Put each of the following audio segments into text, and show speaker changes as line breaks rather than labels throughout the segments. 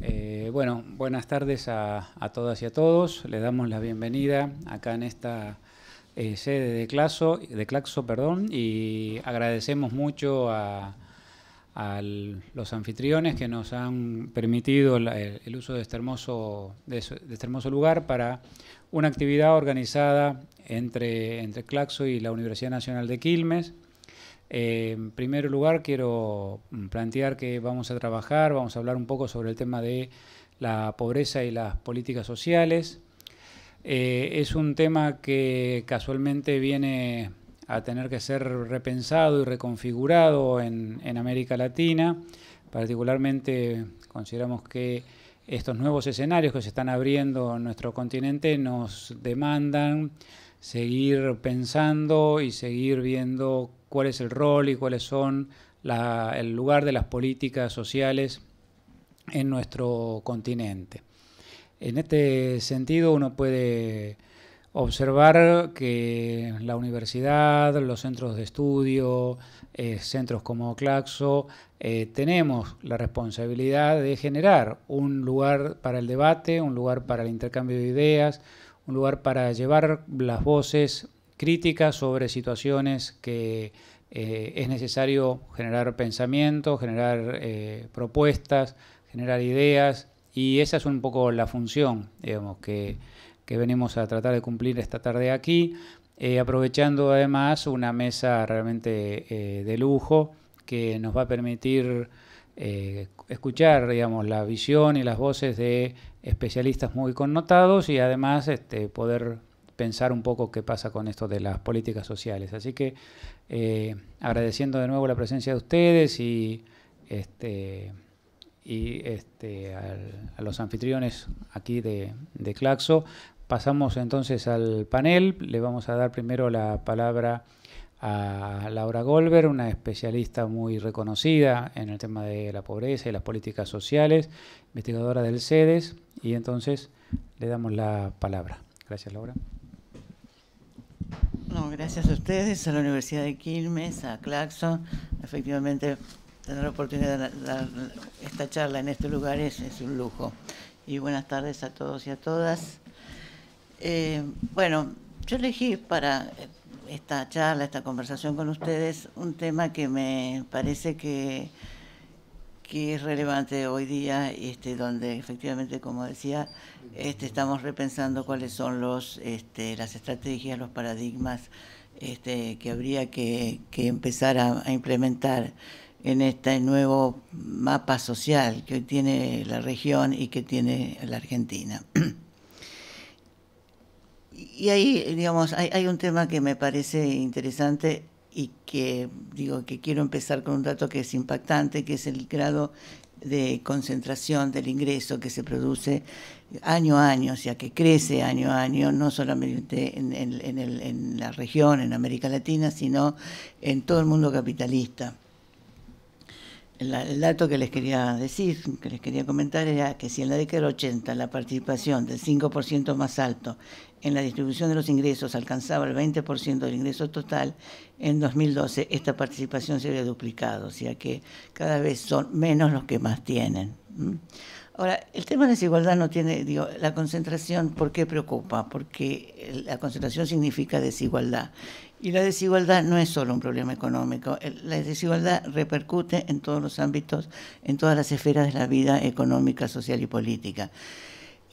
Eh, bueno, buenas tardes a, todas y a todos. Les damos la bienvenida acá en esta eh, sede de, Claso, de Claxo perdón, y agradecemos mucho a, a los anfitriones que nos han permitido el, uso de este, hermoso, de, este hermoso lugar para una actividad organizada entre, entre Claxo y la Universidad Nacional de Quilmes. Eh, en primer lugar, quiero mm, plantear que vamos a trabajar, vamos a hablar un poco sobre el tema de la pobreza y las políticas sociales. Eh, es un tema que casualmente viene a tener que ser repensado y reconfigurado en, América Latina. Particularmente consideramos que estos nuevos escenarios que se están abriendo en nuestro continente nos demandan seguir pensando y seguir viendo cuál es el rol y cuáles son el lugar de las políticas sociales en nuestro continente. En este sentido uno puede observar que la universidad, los centros de estudio, eh, centros como Claxo, eh, tenemos la responsabilidad de generar un lugar para el debate, un lugar para el intercambio de ideas, un lugar para llevar las voces críticas sobre situaciones que eh, es necesario generar pensamiento, generar propuestas, generar ideas, y esa es un poco la función, digamos, que que venimos a tratar de cumplir esta tarde aquí, eh, aprovechando además una mesa realmente eh, de lujo que nos va a permitir eh, escuchar digamos, la visión y las voces de especialistas muy connotados y además este, poder pensar un poco qué pasa con esto de las políticas sociales. Así que agradeciendo de nuevo la presencia de ustedes y este, y este, a los anfitriones aquí de, de Claxo Pasamos entonces al panel. Le vamos a dar primero la palabra a Laura Golber, una especialista muy reconocida en el tema de la pobreza y las políticas sociales, investigadora del CEDES, y entonces le damos la palabra. Gracias, Laura.
gracias a ustedes, a la Universidad de Quilmes, a Claxo. Efectivamente, tener la oportunidad de dar esta charla en este lugar es un lujo. Y buenas tardes a todos y a todas. Eh, bueno, yo elegí para eh, esta charla, esta conversación con ustedes, un tema que me parece que, es relevante hoy día, este, donde efectivamente, como decía, este, estamos repensando cuáles son este, las estrategias, los paradigmas este, que habría que, empezar a, implementar en este nuevo mapa social que hoy tiene la región y que tiene la Argentina. Y ahí, digamos, hay, un tema que me parece interesante y que digo que quiero empezar con un dato que es impactante, que es el grado de concentración del ingreso que se produce año a año, o sea, que crece año a año, no solamente en la región, en América Latina, sino en todo el mundo capitalista el, dato que les quería decir, que les quería comentar, era que si en la década del 80 la participación del 5% más alto en la distribución de los ingresos alcanzaba el 20% del ingreso total, en 2012 esta participación se había duplicado, o sea que cada vez son menos los que más tienen. Ahora, el tema de desigualdad no tiene, digo, la concentración, ¿por qué preocupa? Porque la concentración significa desigualdad y la desigualdad no es solo un problema económico, la desigualdad repercute en todos los ámbitos, en todas las esferas de la vida económica, social y política.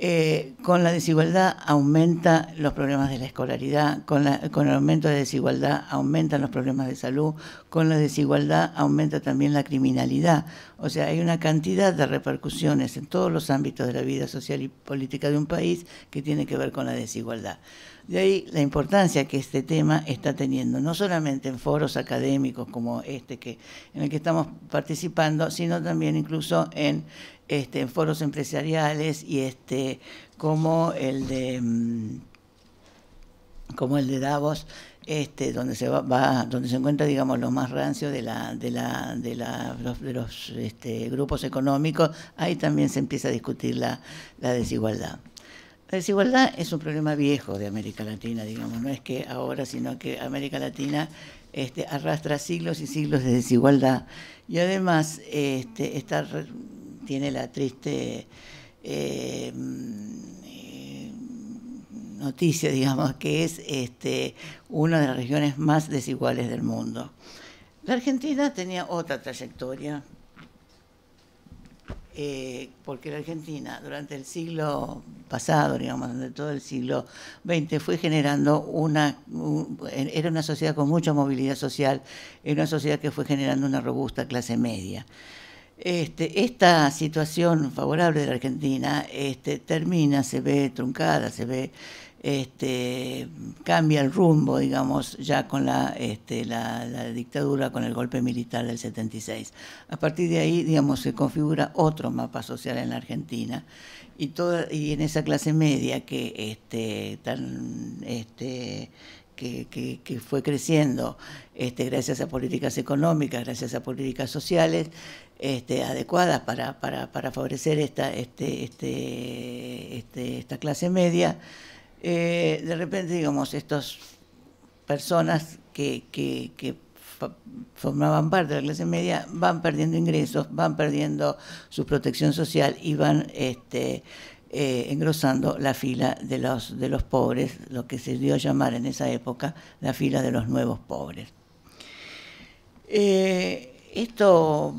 Eh, con la desigualdad aumenta los problemas de la escolaridad, con, con, el aumento de desigualdad aumentan los problemas de salud, con la desigualdad aumenta también la criminalidad. O sea, hay una cantidad de repercusiones en todos los ámbitos de la vida social y política de un país que tiene que ver con la desigualdad. De ahí la importancia que este tema está teniendo, no solamente en foros académicos como este que, en el que estamos participando, sino también incluso en, este, foros empresariales y este, como el de mm, como el de Davos, este, donde se va, va, donde se encuentra digamos lo más rancio de los, grupos económicos ahí también se empieza a discutir la desigualdad la desigualdad es un problema viejo de América Latina, digamos, no es que ahora, sino que América Latina este, arrastra siglos y siglos de desigualdad y además este, tiene la triste em, noticia, digamos, que es este, una de las regiones más desiguales del mundo. La Argentina tenía otra trayectoria eh, porque la Argentina durante el siglo pasado, digamos, durante todo el siglo XX, fue generando una, era una sociedad con mucha movilidad social, era una sociedad que fue generando una robusta clase media. Este, esta situación favorable de la Argentina este, termina, se ve truncada, se ve este, cambia el rumbo, digamos, ya con la, este, dictadura, con el golpe militar del 76. A partir de ahí, digamos, se configura otro mapa social en la Argentina y, en esa clase media que, este, fue creciendo gracias a políticas económicas, gracias a políticas sociales, adecuadas para, favorecer esta clase media, eh, de repente, digamos, estas personas que, formaban parte de la clase media van perdiendo ingresos, van perdiendo su protección social y van este, eh, engrosando la fila de los, de los pobres, lo que se dio a llamar en esa época la fila de los nuevos pobres. Eh, esto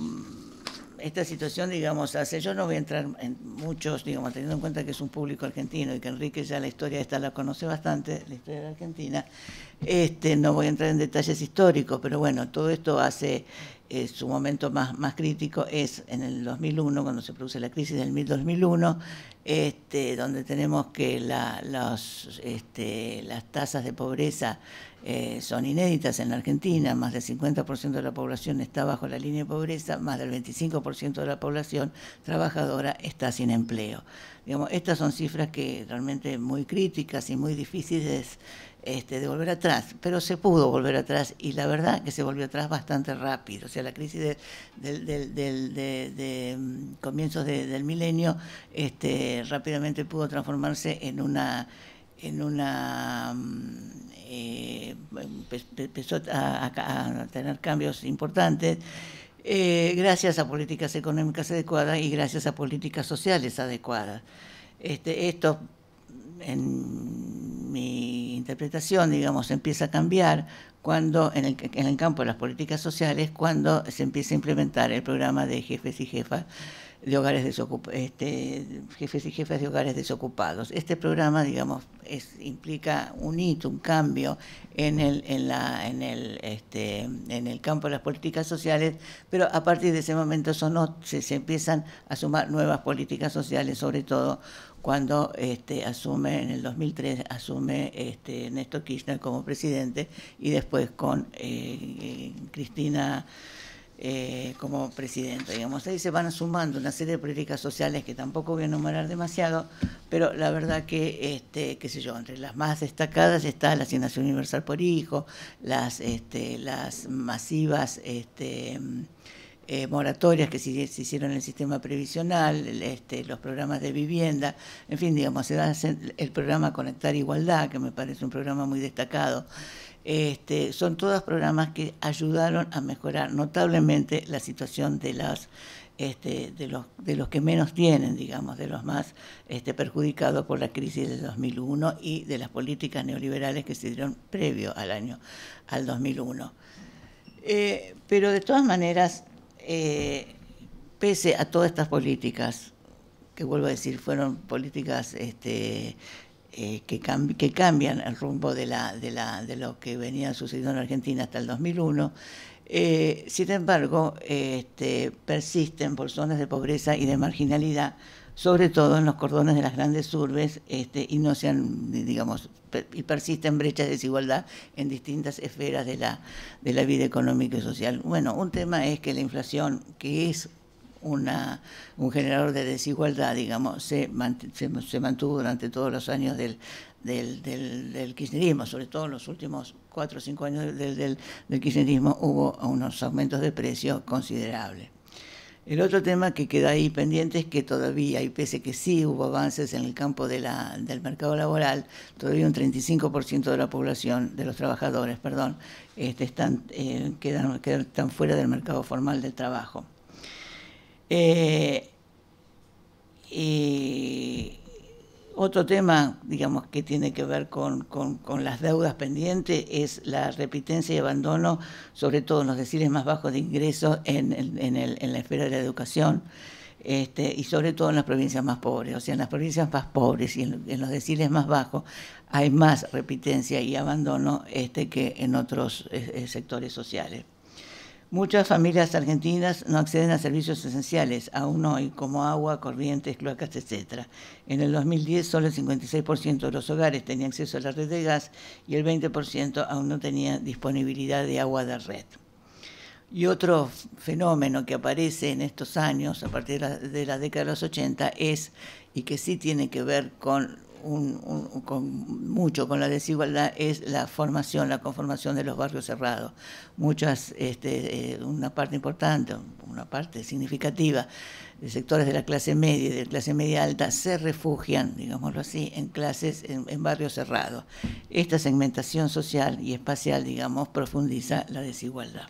esta situación, digamos, hace, yo no voy a entrar en muchos, digamos, teniendo en cuenta que es un público argentino y que Enrique ya la historia esta la conoce bastante, la historia de la Argentina, este, no voy a entrar en detalles históricos, pero bueno, todo esto hace eh, su momento más, más crítico es en el 2001, cuando se produce la crisis del 2001, este, donde tenemos que este, las tasas de pobreza eh, son inéditas en la Argentina, más del 50% de la población está bajo la línea de pobreza, más del 25% de la población trabajadora está sin empleo. Digamos, estas son cifras que realmente muy críticas y muy difíciles este, de volver atrás, pero se pudo volver atrás y la verdad que se volvió atrás bastante rápido. O sea, la crisis de, mm, comienzos del milenio este, rápidamente pudo transformarse en una... En una mm, eh, empezó a, tener cambios importantes. Eh, gracias a políticas económicas adecuadas y gracias a políticas sociales adecuadas. Este, en mi interpretación, digamos, empieza a cambiar cuando en el, en el campo de las políticas sociales, cuando se empieza a implementar el programa de jefes y jefas de hogares desocupados, este, jefes y jefes de hogares desocupados. Este programa, digamos, es, implica un hito, un cambio en el, en, la, en, el, este, en el campo de las políticas sociales, pero a partir de ese momento son, se, se empiezan a sumar nuevas políticas sociales, sobre todo cuando este, asume, en el 2003, asume este, Néstor Kirchner como presidente y después con eh, eh, Cristina... Eh, como presidente, digamos. Ahí se van sumando una serie de políticas sociales que tampoco voy a enumerar demasiado, pero la verdad que, este, qué sé yo, entre las más destacadas está la asignación universal por hijo, las, este, las masivas... Este, eh, moratorias que se, hicieron en el sistema previsional, este, los programas de vivienda, en fin, digamos, se da el programa Conectar Igualdad, que me parece un programa muy destacado. Este, son todos programas que ayudaron a mejorar notablemente la situación de las este, de, los, de los que menos tienen, digamos, de los más este, perjudicados por la crisis del 2001 y de las políticas neoliberales que se dieron previo al año al 2001. Eh, pero de todas maneras, eh, pese a todas estas políticas, que vuelvo a decir, fueron políticas este, eh, que, cambian el rumbo de, la, de, la, de lo que venía sucediendo en Argentina hasta el 2001. Eh, sin embargo, este, persisten por zonas de pobreza y de marginalidad, sobre todo en los cordones de las grandes urbes, este, y no digamos, y persisten brechas de desigualdad en distintas esferas de la, de la vida económica y social. Bueno, un tema es que la inflación, que es una, un generador de desigualdad, digamos, se, mantuvo durante todos los años del, kirchnerismo, sobre todo en los últimos cuatro o cinco años del, kirchnerismo hubo unos aumentos de precios considerables. El otro tema que queda ahí pendiente es que todavía, y pese que sí hubo avances en el campo de del mercado laboral, todavía un 35% de la población, de los trabajadores, perdón, este, están, eh, quedan, están fuera del mercado formal del trabajo. Eh, otro tema, digamos, que tiene que ver con, las deudas pendientes es la repitencia y abandono, sobre todo en los deciles más bajos de ingresos en, la esfera de la educación. Este, y sobre todo en las provincias más pobres. O sea, en las provincias más pobres y en, los deciles más bajos hay más repitencia y abandono este, que en otros eh, eh, sectores sociales. Muchas familias argentinas no acceden a servicios esenciales, aún hoy, como agua, corrientes, cloacas, etc. En el 2010, solo el 56% de los hogares tenía acceso a la red de gas y el 20% aún no tenía disponibilidad de agua de red. Y otro fenómeno que aparece en estos años, a partir de la, de la década de los 80, es, y que sí tiene que ver con con mucho con la desigualdad es la formación, la conformación de los barrios cerrados. Muchas, este, eh, una parte importante, una parte significativa de sectores de la clase media y de clase media alta se refugian, digámoslo así, en clases, en, barrios cerrados. Esta segmentación social y espacial, digamos, profundiza la desigualdad.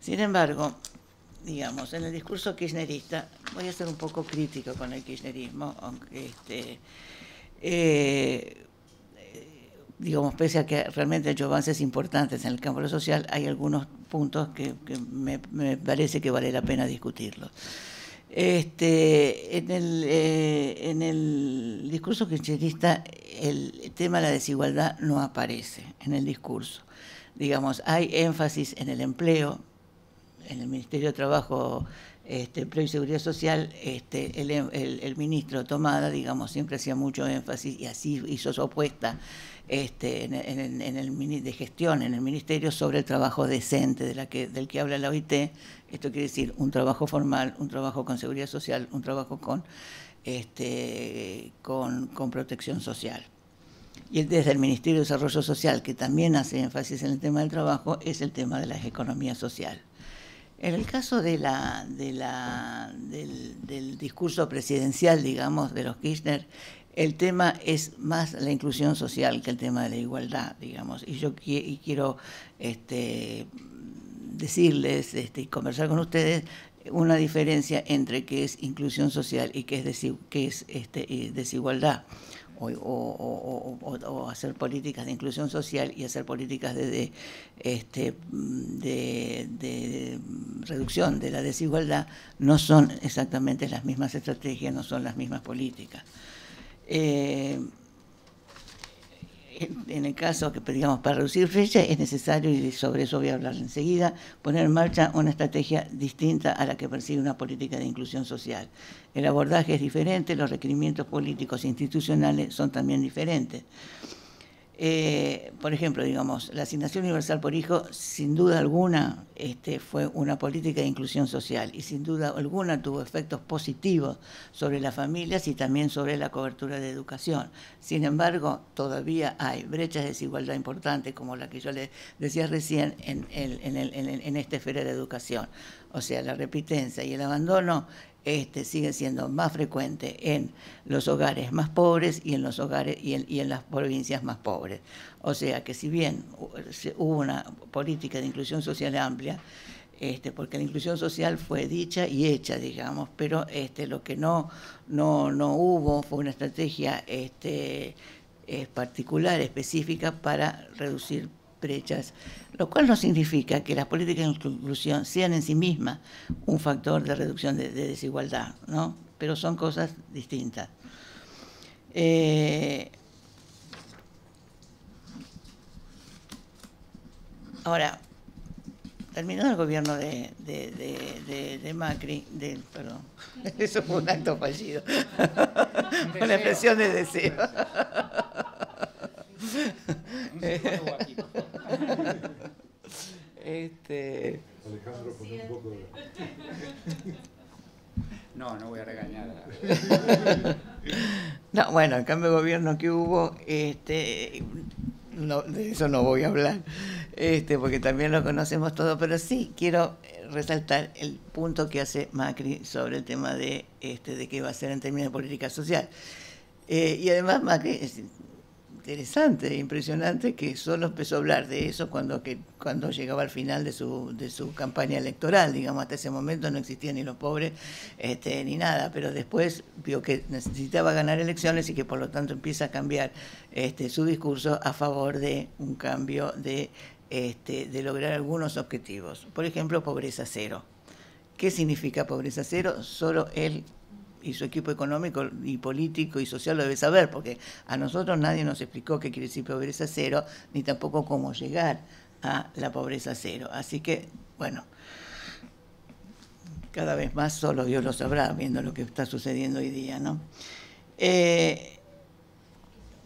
Sin embargo, digamos, en el discurso kirchnerista, voy a ser un poco crítico con el kirchnerismo, aunque este, eh, digamos, pese a que realmente ha hecho avances importantes en el campo de social, hay algunos puntos que, me, parece que vale la pena discutirlos. Este, en, el, eh, en el discurso kirchnerista el tema de la desigualdad no aparece en el discurso. Digamos, hay énfasis en el empleo, en el Ministerio de Trabajo este, Empleo y Seguridad Social, este, el, ministro Tomada, digamos, siempre hacía mucho énfasis y así hizo su apuesta este, en, de gestión en el ministerio sobre el trabajo decente del que habla la OIT. Esto quiere decir un trabajo formal, un trabajo con seguridad social, un trabajo con, este, con protección social. Y desde el Ministerio de Desarrollo Social, que también hace énfasis en el tema del trabajo, es el tema de las economías social en el caso del, discurso presidencial, digamos, de los Kirchner, el tema es más la inclusión social que el tema de la igualdad, digamos. Y yo quiero este, decirles este, y conversar con ustedes una diferencia entre qué es inclusión social y qué es, qué es este, desigualdad o, hacer políticas de inclusión social y hacer políticas de, este, de, reducción de la desigualdad no son exactamente las mismas estrategias, no son las mismas políticas. Eh, en el caso que digamos para reducir fechas es necesario, y sobre eso voy a hablar enseguida, poner en marcha una estrategia distinta a la que persigue una política de inclusión social. El abordaje es diferente, los requerimientos políticos e institucionales son también diferentes. Eh, por ejemplo, digamos, la asignación universal por hijo, sin duda alguna, este, fue una política de inclusión social y sin duda alguna tuvo efectos positivos sobre las familias y también sobre la cobertura de educación. Sin embargo, todavía hay brechas de desigualdad importantes, como la que yo le decía recién, en, en, el, en, en esta esfera de educación. O sea, la repitencia y el abandono este, sigue siendo más frecuente en los hogares más pobres y en los hogares y en, las provincias más pobres. O sea que si bien hubo una política de inclusión social amplia, este, porque la inclusión social fue dicha y hecha, digamos, pero este, lo que no, no, no hubo fue una estrategia este, particular, específica, para reducir brechas lo cual no significa que las políticas de inclusión sean en sí mismas un factor de reducción de, desigualdad, ¿no? pero son cosas distintas. Eh, ahora, terminó el gobierno de, de, de Macri, perdón, eso fue un acto fallido, una expresión de deseo. Este... Alejandro, un poco de...
No, no voy a regañar.
no, bueno, el cambio de gobierno que hubo, este, de eso no voy a hablar, este, porque también lo conocemos todo, pero sí quiero resaltar el punto que hace Macri sobre el tema de, este, de qué va a ser en términos de política social. Eh, y además Macri, interesante, e impresionante, que solo empezó a hablar de eso cuando, que, cuando llegaba al final de su, de su campaña electoral, digamos, hasta ese momento no existían ni los pobres este, ni nada, pero después vio que necesitaba ganar elecciones y que por lo tanto empieza a cambiar este, su discurso a favor de un cambio de, este, de lograr algunos objetivos, por ejemplo, pobreza cero. ¿Qué significa pobreza cero? Solo él y su equipo económico y político y social lo debe saber, porque a nosotros nadie nos explicó qué quiere decir pobreza cero, ni tampoco cómo llegar a la pobreza cero. Así que, bueno, cada vez más solo Dios lo sabrá, viendo lo que está sucediendo hoy día, ¿no? Eh,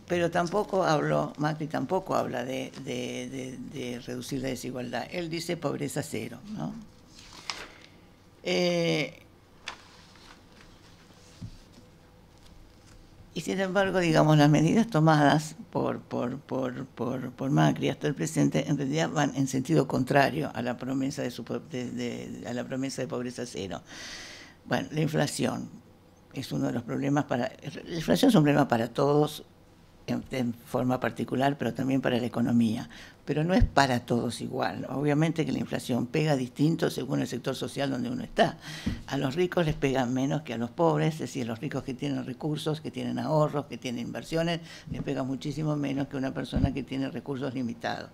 pero tampoco habló, Macri tampoco habla de, reducir la desigualdad. Él dice pobreza cero, ¿no? Eh, Y sin embargo, digamos, las medidas tomadas por, por, Macri hasta el presente en realidad van en sentido contrario a la promesa de, de, a la promesa de pobreza cero. Bueno, la inflación es uno de los problemas para... La inflación es un problema para todos, en, forma particular, pero también para la economía. Pero no es para todos igual. Obviamente que la inflación pega distinto según el sector social donde uno está. A los ricos les pega menos que a los pobres, es decir, a los ricos que tienen recursos, que tienen ahorros, que tienen inversiones, les pega muchísimo menos que una persona que tiene recursos limitados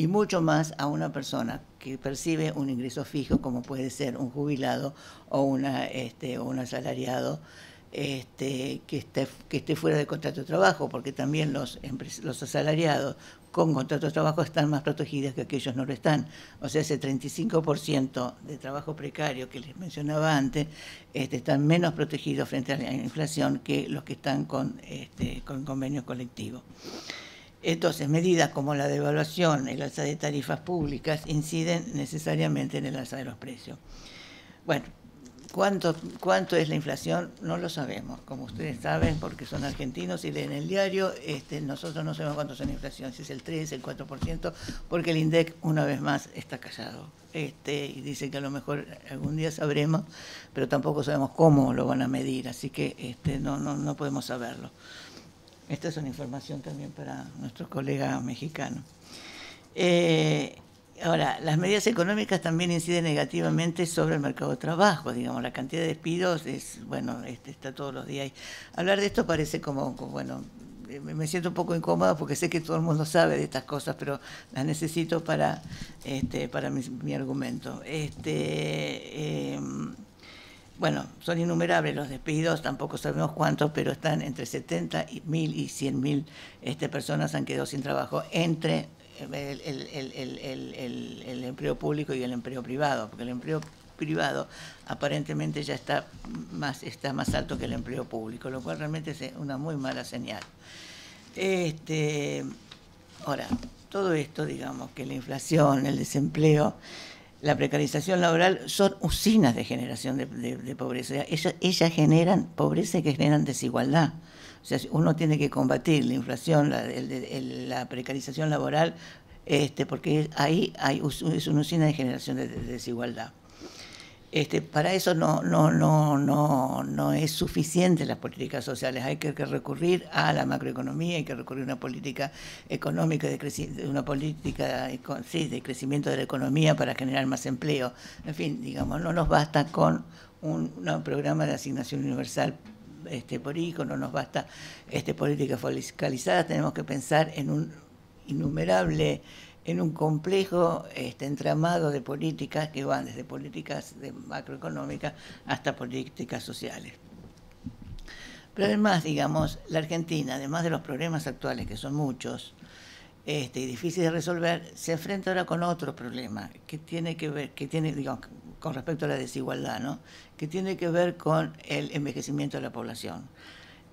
y mucho más a una persona que percibe un ingreso fijo como puede ser un jubilado o una, este, un asalariado este, que, esté, fuera de contrato de trabajo, porque también los, los asalariados con contrato de trabajo están más protegidos que aquellos no lo están. O sea, ese 35% de trabajo precario que les mencionaba antes este, están menos protegidos frente a la inflación que los que están con, este, con convenios colectivos. Entonces, medidas como la devaluación, el alza de tarifas públicas, inciden necesariamente en el alza de los precios. Bueno, ¿Cuánto, ¿Cuánto es la inflación? No lo sabemos, como ustedes saben, porque son argentinos y leen el diario. Este, nosotros no sabemos cuánto es la inflación, si es el 3, el 4%, porque el INDEC una vez más está callado. Este, y dicen que a lo mejor algún día sabremos, pero tampoco sabemos cómo lo van a medir, así que este, no, no, no podemos saberlo. Esta es una información también para nuestros colegas mexicanos. Eh, Ahora, las medidas económicas también inciden negativamente sobre el mercado de trabajo, digamos, la cantidad de despidos es, bueno, este, está todos los días. Hablar de esto parece como, bueno, me siento un poco incómoda porque sé que todo el mundo sabe de estas cosas, pero las necesito para, este, para mi, argumento. Este, em, bueno, son innumerables los despidos, tampoco sabemos cuántos, pero están entre 70.000 y 100.000 este, personas han quedado sin trabajo entre el, empleo público y el empleo privado, porque el empleo privado aparentemente ya está más, está más alto que el empleo público, lo cual realmente es una muy mala señal. Este, ahora, todo esto, digamos, que la inflación, el desempleo, la precarización laboral son usinas de generación de, pobreza. Ellas, ellas generan pobreza y que generan desigualdad sea, uno tiene que combatir la inflación, la, precarización laboral, este, porque ahí hay, es una usina de generación de, desigualdad. Este, para eso no, no, no, no, no es suficiente las políticas sociales. Hay que, recurrir a la macroeconomía, hay que recurrir a una política económica, de una política de crecimiento de la economía para generar más empleo. En fin, digamos, no nos basta con un programa de asignación universal este, por hijo, no nos basta este, políticas fiscalizadas, tenemos que pensar en un innumerable en un complejo este, entramado de políticas que van desde políticas de macroeconómicas hasta políticas sociales. Pero además, digamos, la Argentina, además de los problemas actuales, que son muchos este, y difíciles de resolver, se enfrenta ahora con otro problema que tiene que ver, que tiene, digamos, con respecto a la desigualdad, ¿no? que tiene que ver con el envejecimiento de la población,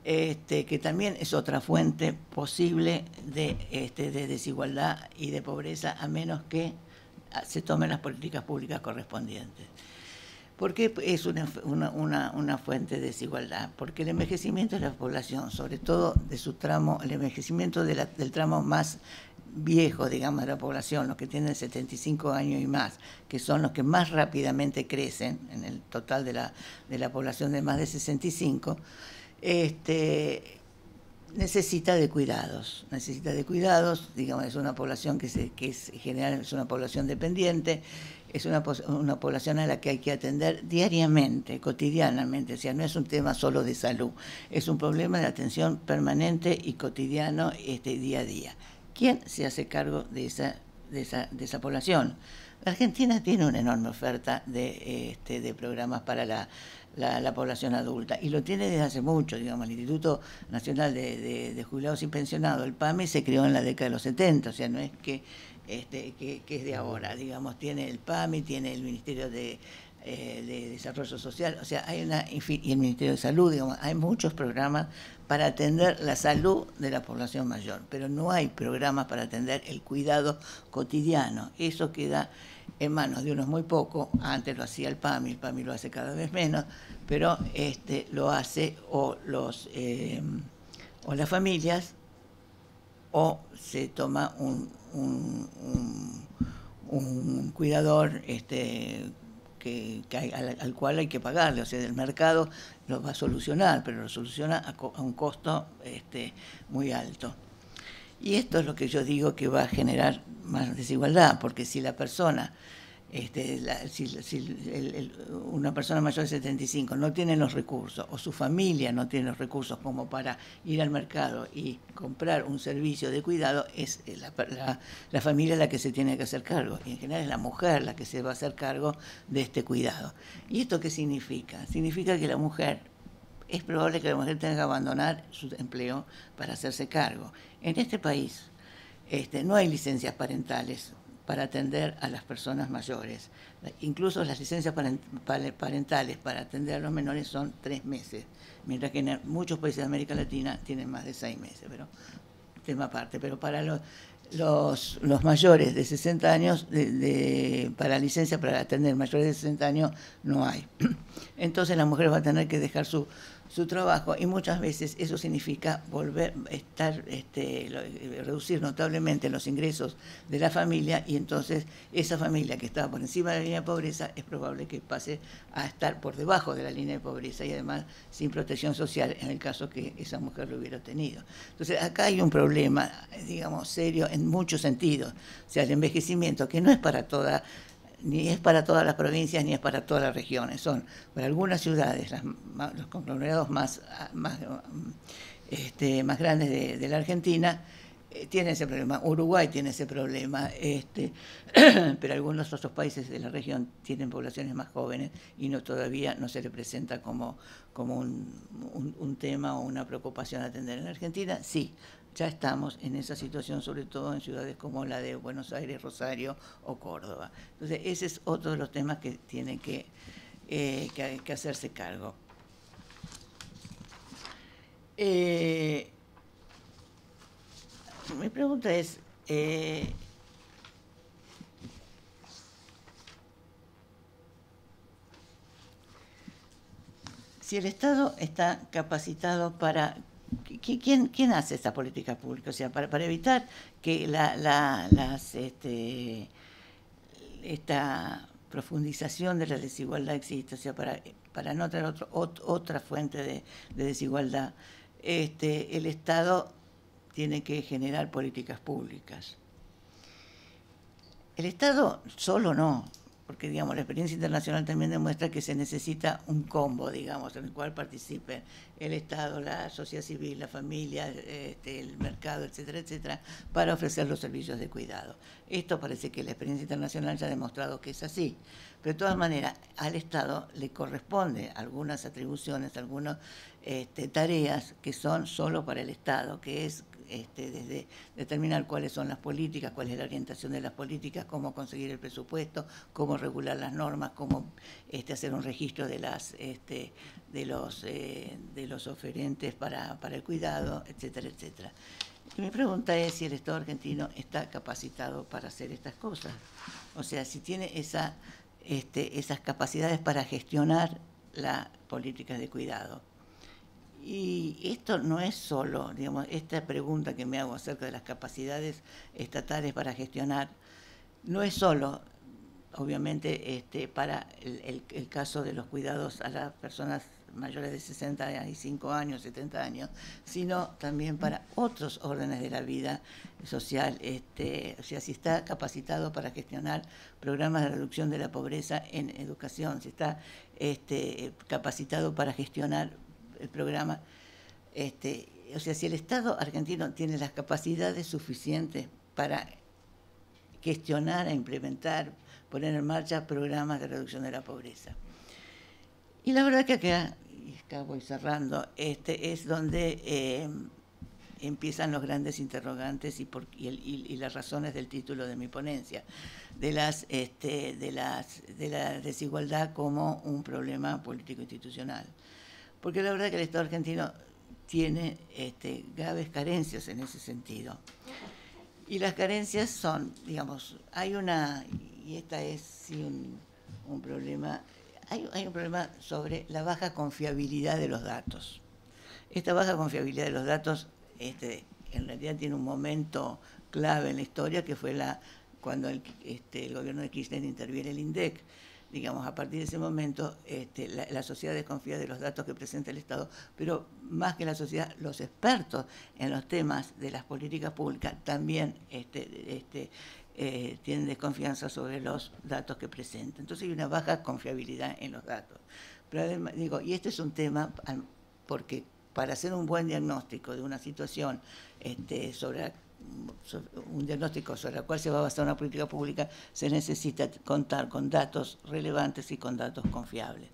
este, que también es otra fuente posible de, este, de desigualdad y de pobreza, a menos que se tomen las políticas públicas correspondientes. ¿Por qué es una, fuente de desigualdad, porque el envejecimiento de la población, sobre todo de su tramo, el envejecimiento del tramo más viejo, digamos, de la población, los que tienen 75 años y más, que son los que más rápidamente crecen en el total de la, población de más de 65, este, necesita de cuidados, necesita de cuidados, digamos, es una población que, es, general es una población dependiente, es una, una, población a la que hay que atender diariamente, cotidianamente, o sea, no es un tema solo de salud, es un problema de atención permanente y cotidiano este, día a día. ¿Quién se hace cargo de esa, de esa, de esa población? La Argentina tiene una enorme oferta de, este, de programas para la, población adulta y lo tiene desde hace mucho, digamos, el Instituto Nacional de, Jubilados y Pensionados, el PAME, se creó en la década de los 70, o sea, no es que este, que, es de ahora. Digamos, tiene el PAMI, tiene el Ministerio de, eh, Desarrollo Social, o sea, hay una, y el Ministerio de Salud, digamos, hay muchos programas para atender la salud de la población mayor, pero no hay programas para atender el cuidado cotidiano. Eso queda en manos de unos muy pocos, antes lo hacía el PAMI, el PAMI lo hace cada vez menos, pero este, lo hace o, los, eh, o las familias o se toma un, un, cuidador este, que, al, cual hay que pagarle. O sea, el mercado lo va a solucionar, pero lo soluciona a, a un costo este, muy alto. Y esto es lo que yo digo que va a generar más desigualdad, porque si la persona este, si, una persona mayor de 75 no tiene los recursos o su familia no tiene los recursos como para ir al mercado y comprar un servicio de cuidado, es eh, la, la familia la que se tiene que hacer cargo. Y en general es la mujer la que se va a hacer cargo de este cuidado. ¿Y esto qué significa? Significa que la mujer es probable que la mujer tenga que abandonar su empleo para hacerse cargo. En este país este, no hay licencias parentales para atender a las personas mayores. Incluso las licencias parentales para atender a los menores son tres meses, mientras que en muchos países de América Latina tienen más de seis meses, pero tema aparte. Pero para los, mayores de 60 años, para licencia para atender mayores de 60 años, no hay. Entonces las mujeres va a tener que dejar su, su trabajo y muchas veces eso significa volver estar este, eh, reducir notablemente los ingresos de la familia y entonces esa familia que estaba por encima de la línea de pobreza es probable que pase a estar por debajo de la línea de pobreza y además sin protección social en el caso que esa mujer lo hubiera tenido. Entonces acá hay un problema, eh, digamos, serio en muchos sentidos. O sea, el envejecimiento, que no es para toda ni es para todas las provincias ni es para todas las regiones, son para algunas ciudades, las, los conglomerados más, ah, más, mm, este, más grandes de, la Argentina eh, tienen ese problema, Uruguay tiene ese problema, este, pero algunos otros países de la región tienen poblaciones más jóvenes y no todavía no se representa presenta como, como un, tema o una preocupación a atender. En la Argentina sí, ya estamos en esa situación, sobre todo en ciudades como la de Buenos Aires, Rosario o Córdoba. Entonces, ese es otro de los temas que tiene que, eh, hacerse cargo. Eh, mi pregunta es, eh, si el Estado está capacitado para ¿Quién, hace estas políticas públicas? O sea, para, evitar que este, esta profundización de la desigualdad exista, o sea, para, para no tener otra fuente de, desigualdad, este, el Estado tiene que generar políticas públicas. El Estado solo no, porque digamos la experiencia internacional también demuestra que se necesita un combo, digamos, en el cual participen el Estado, la sociedad civil, la familia, este, el mercado, etcétera, etcétera, para ofrecer los servicios de cuidado. Esto parece que la experiencia internacional ya ha demostrado que es así. Pero de todas maneras, al Estado le corresponde algunas atribuciones, algunas este, tareas que son solo para el Estado, que es este, desde determinar cuáles son las políticas, cuál es la orientación de las políticas, cómo conseguir el presupuesto, cómo regular las normas, cómo este, hacer un registro de este, eh, de los oferentes para, el cuidado, etcétera, etcétera. mi pregunta es si el Estado argentino está capacitado para hacer estas cosas. O sea, si tiene esas capacidades para gestionar las políticas de cuidado. Y esto no es solo, digamos, esta pregunta que me hago acerca de las capacidades estatales para gestionar, no es solo, obviamente, este, para el, caso de los cuidados a las personas mayores de 65 años, 70 años, sino también para otros órdenes de la vida social. Este, o sea, si está capacitado para gestionar programas de reducción de la pobreza en educación, si está este, capacitado para gestionar el programa, este, o sea, si el Estado argentino tiene las capacidades suficientes para gestionar, implementar, poner en marcha programas de reducción de la pobreza. Y la verdad que acá, y acá voy cerrando, este, es donde eh, empiezan los grandes interrogantes y, las razones del título de mi ponencia, de, las, este, de, las, de la desigualdad como un problema político-institucional porque la verdad es que el Estado argentino tiene este, graves carencias en ese sentido. Y las carencias son, digamos, hay una, y esta es un, problema, hay, un problema sobre la baja confiabilidad de los datos. Esta baja confiabilidad de los datos este, en realidad tiene un momento clave en la historia que fue la, cuando el, este, el gobierno de Kirchner interviene el INDEC digamos, a partir de ese momento este, la, sociedad desconfía de los datos que presenta el Estado, pero más que la sociedad, los expertos en los temas de las políticas públicas también este, este, eh, tienen desconfianza sobre los datos que presenta. Entonces hay una baja confiabilidad en los datos. Pero digo, y este es un tema porque para hacer un buen diagnóstico de una situación sobre la un diagnóstico sobre el cual se va a basar una política pública, se necesita contar con datos relevantes y con datos confiables.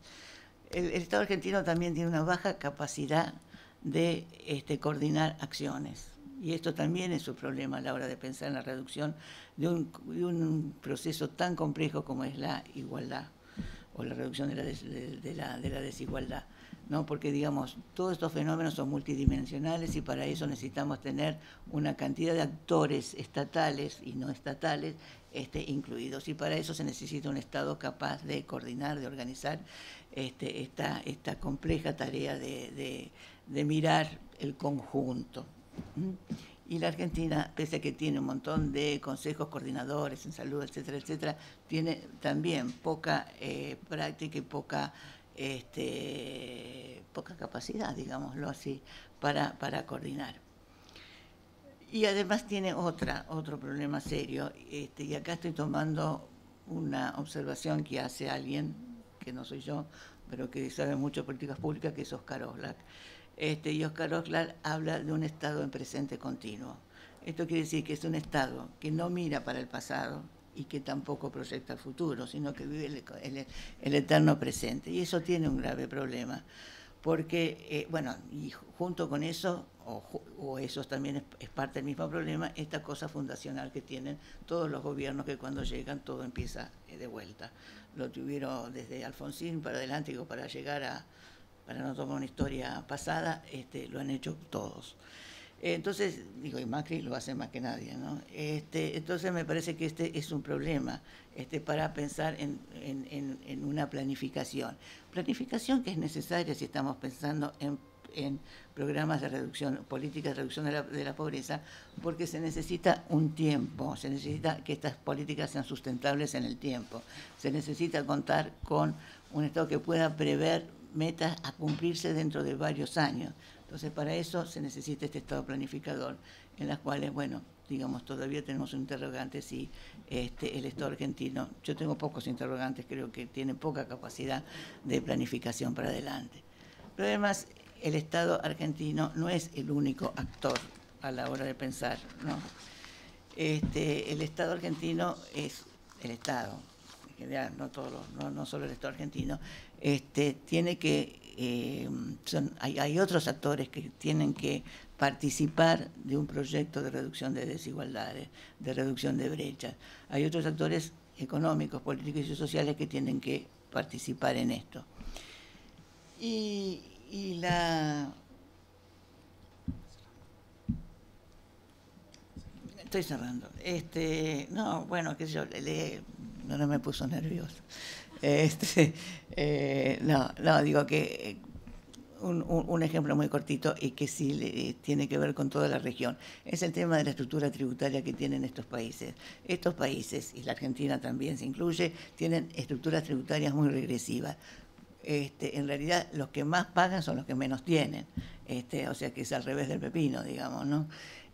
El, Estado argentino también tiene una baja capacidad de este, coordinar acciones. Y esto también es un problema a la hora de pensar en la reducción de un, proceso tan complejo como es la igualdad o la reducción de la desigualdad. ¿no? porque digamos, todos estos fenómenos son multidimensionales y para eso necesitamos tener una cantidad de actores estatales y no estatales este, incluidos. Y para eso se necesita un Estado capaz de coordinar, de organizar este, esta, esta compleja tarea de, mirar el conjunto. Y la Argentina, pese a que tiene un montón de consejos coordinadores en salud, etcétera, etcétera, tiene también poca eh, práctica y poca este, poca capacidad, digámoslo así, para, para coordinar. Y además tiene otra, otro problema serio, este, y acá estoy tomando una observación que hace alguien, que no soy yo, pero que sabe mucho de políticas públicas, que es Oscar Oslak. Este, y Oscar Oslak habla de un Estado en presente continuo. Esto quiere decir que es un Estado que no mira para el pasado, y que tampoco proyecta el futuro, sino que vive el, eterno presente. Y eso tiene un grave problema, porque, eh, bueno, y junto con eso, o, eso también es, parte del mismo problema, esta cosa fundacional que tienen todos los gobiernos que cuando llegan todo empieza eh, de vuelta. Lo tuvieron desde Alfonsín para adelante, y para llegar a, para no tomar una historia pasada, este, lo han hecho todos. Entonces, digo, y Macri lo hace más que nadie, ¿no? Este, entonces me parece que este es un problema este, para pensar en, una planificación. Planificación que es necesaria si estamos pensando en programas de reducción, políticas de reducción de la, pobreza, porque se necesita un tiempo, se necesita que estas políticas sean sustentables en el tiempo, se necesita contar con un Estado que pueda prever metas a cumplirse dentro de varios años. Entonces, para eso se necesita este estado planificador, en las cuales, bueno, digamos, todavía tenemos un interrogante si este, el Estado argentino, yo tengo pocos interrogantes, creo que tiene poca capacidad de planificación para adelante. Pero además, el Estado argentino no es el único actor a la hora de pensar, ¿no? Este, el Estado argentino es el Estado, en general, no, todos, no, no solo el Estado argentino, este, tiene que eh, hay, otros actores que tienen que participar de un proyecto de reducción de desigualdades, de reducción de brechas. Hay otros actores económicos, políticos y sociales que tienen que participar en esto. Y, la... Estoy cerrando. Este, no, bueno, que yo, le, no me puso nervioso. Este, eh, no, digo que eh, un, ejemplo muy cortito y que sí eh, tiene que ver con toda la región. Es el tema de la estructura tributaria que tienen estos países. Estos países, y la Argentina también se incluye, tienen estructuras tributarias muy regresivas. Este, en realidad los que más pagan son los que menos tienen. Este, o sea que es al revés del pepino, digamos, ¿no?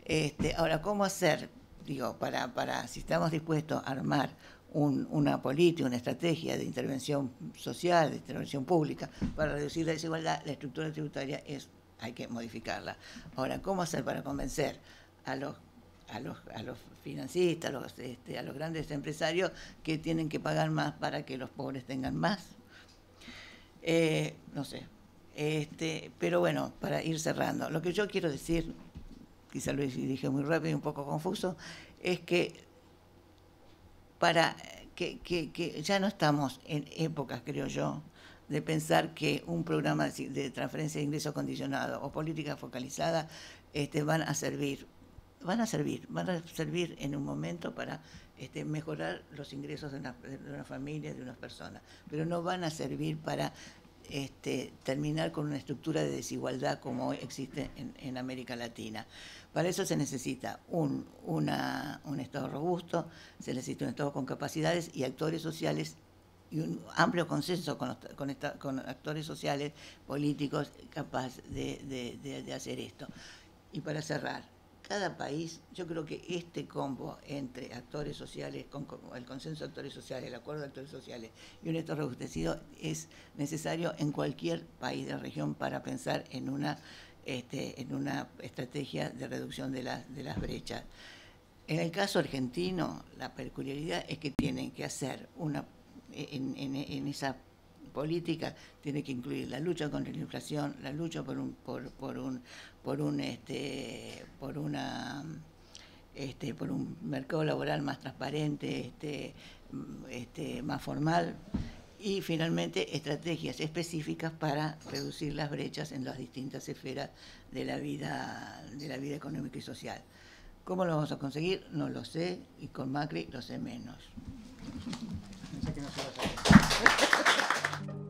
Este, ahora, ¿cómo hacer? Digo, para, para, si estamos dispuestos a armar una política, una estrategia de intervención social, de intervención pública para reducir la desigualdad, la estructura tributaria es hay que modificarla. Ahora, ¿cómo hacer para convencer a los a los, a los financistas, este, los, grandes empresarios que tienen que pagar más para que los pobres tengan más? Eh, no sé. Este, pero bueno, para ir cerrando, lo que yo quiero decir, quizá lo dije muy rápido y un poco confuso, es que para que, ya no estamos en épocas, creo yo, de pensar que un programa de transferencia de ingresos condicionado o política focalizada este, van a servir, van a servir, van a servir en un momento para este, mejorar los ingresos de una, de familia, de unas personas, pero no van a servir para este, terminar con una estructura de desigualdad como existe en, América Latina. Para eso se necesita un, Estado robusto, se necesita un Estado con capacidades y actores sociales y un amplio consenso con, actores sociales, políticos, capaces de hacer esto. Y para cerrar, cada país, yo creo que este combo entre actores sociales, el consenso de actores sociales, el acuerdo de actores sociales y un Estado robustecido es necesario en cualquier país de la región para pensar en una, este, en una estrategia de reducción de, de las brechas. En el caso argentino, la peculiaridad es que tienen que hacer una en, en, esa política tiene que incluir la lucha contra la inflación, la lucha por un por, un por un este por una este, por un mercado laboral más transparente, este, este, más formal, y finalmente estrategias específicas para reducir las brechas en las distintas esferas de la vida, de la vida económica y social. ¿Cómo lo vamos a conseguir? No lo sé, y con Macri lo sé menos.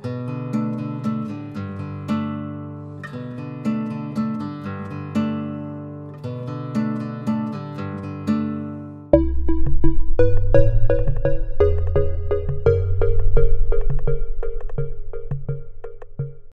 Thank you.